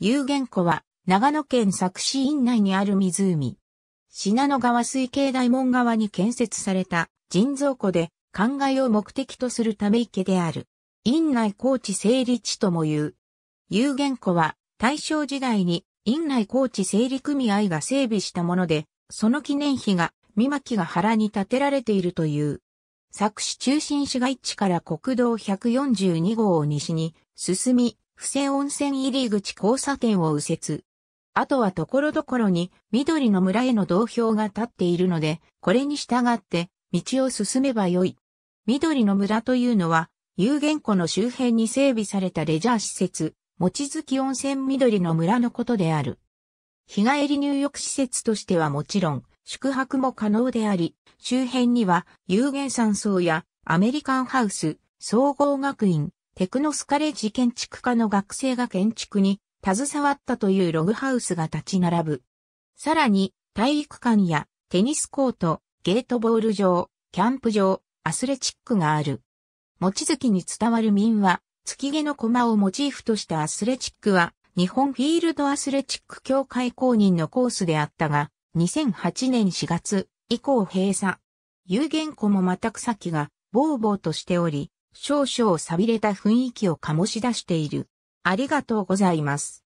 有限湖は、長野県佐久市院内にある湖。信濃川水系大門側に建設された人造湖で、灌漑を目的とするため池である。院内高地整理地とも言う。有限湖は、大正時代に院内高地整理組合が整備したもので、その記念碑が、三巻が原に建てられているという。佐久市中心市街地から国道142号を西に進み、布施温泉入り口交差点を右折。あとはところどころに緑の村への道標が立っているので、これに従って道を進めばよい。緑の村というのは、有限湖の周辺に整備されたレジャー施設、餅月温泉緑の村のことである。日帰り入浴施設としてはもちろん、宿泊も可能であり、周辺には有限山荘やアメリカンハウス、総合学院、テクノスカレッジ建築家の学生が建築に携わったというログハウスが立ち並ぶ。さらに、体育館やテニスコート、ゲートボール場、キャンプ場、アスレチックがある。餅月に伝わる民話、月毛の駒をモチーフとしたアスレチックは、日本フィールドアスレチック協会公認のコースであったが、2008年4月以降閉鎖。有限湖もまた草木がぼうぼうとしており、少々錆びれた雰囲気を醸し出している。ありがとうございます。